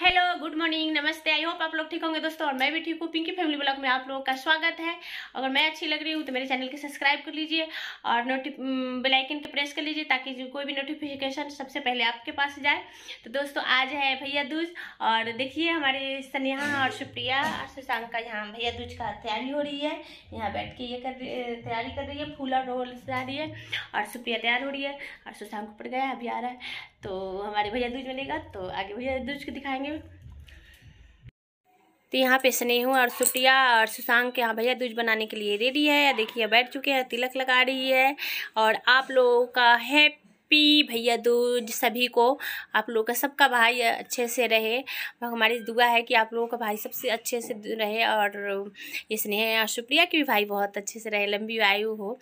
hello good morning नमस्ते I hope आप लोग ठीक होंगे दोस्तों और मैं भी ठीक हूँ पिंकी फैमिली ब्लॉग में आप लोगों का स्वागत है अगर मैं अच्छी लग रही हूँ तो मेरे चैनल को सब्सक्राइब कर लीजिए और नोटि बेलाइकन पर प्रेस कर लीजिए ताकि जो कोई भी नोटिफिकेशन सबसे पहले आपके पास जाए तो दोस्तों आज है भैया दूज और देखिए हमारे स्नेहा और सुप्रिया और सुशांत का यहाँ भैया दूज का तैयारी हो रही है यहाँ बैठ के ये कर तैयारी कर रही है फूल और रोल सजा रही है और सुप्रिया तैयार हो रही है और सुशांत ऊपर गया अभी आ रहा है तो हमारे भैया दूज मिलेगा तो आगे भैया दूज को दिखाएंगे जाएंगे तो यहाँ पे स्नेहू और सुटिया और सुशांग के यहाँ भैया दूज बनाने के लिए रेडी है देखिए बैठ चुके हैं तिलक लगा रही है और आप लोगों का हैप्पी हैप्पी भैया दूज सभी को आप लोग का सबका भाई अच्छे से रहे हमारी दुआ है कि आप लोगों का भाई सबसे अच्छे से रहे और स्नेह और सुप्रिया की भी भाई बहुत अच्छे से रहे लंबी आयु हो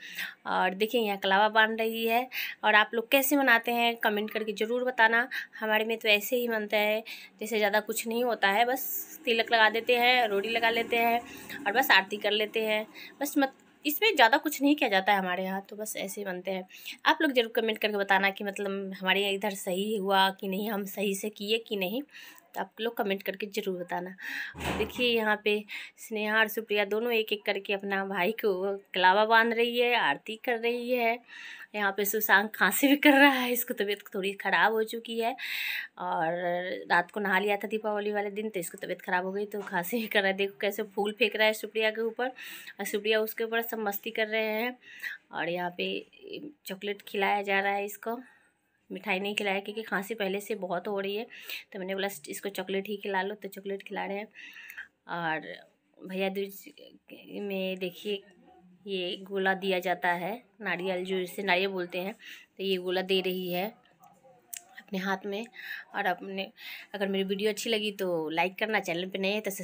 और देखिए यहाँ कलावा बन रही है और आप लोग कैसे मनाते हैं कमेंट करके ज़रूर बताना हमारे में तो ऐसे ही बनता है जैसे ज़्यादा कुछ नहीं होता है बस तिलक लगा देते हैं रोड़ी लगा लेते हैं और बस आरती कर लेते हैं बस मत इसमें ज़्यादा कुछ नहीं किया जाता है हमारे यहाँ तो बस ऐसे ही बनते हैं आप लोग ज़रूर कमेंट करके बताना कि मतलब हमारे इधर सही हुआ कि नहीं हम सही से किए कि नहीं आप लोग कमेंट करके ज़रूर बताना देखिए यहाँ पे स्नेहा और सुप्रिया दोनों एक एक करके अपना भाई को कलावा बांध रही है आरती कर रही है यहाँ पे सुशांत खांसी भी कर रहा है इसको तबीयत थोड़ी ख़राब हो चुकी है और रात को नहा लिया था दीपावली वाले दिन तो इसको तबीयत ख़राब हो गई तो खांसी भी कर रहा है देखो कैसे फूल फेंक रहा है सुप्रिया के ऊपर और सुप्रिया उसके ऊपर सब मस्ती कर रहे हैं और यहाँ पे चॉकलेट खिलाया जा रहा है इसको मिठाई नहीं खिलाया क्योंकि खांसी पहले से बहुत हो रही है तो मैंने बोला इसको चॉकलेट ही खिला लो तो चॉकलेट खिला रहे हैं और भैया दूज में देखिए ये गोला दिया जाता है नारियल जो इसे नारियल बोलते हैं तो ये गोला दे रही है अपने हाथ में और अपने अगर मेरी वीडियो अच्छी लगी तो लाइक करना चैनल पर नए है तो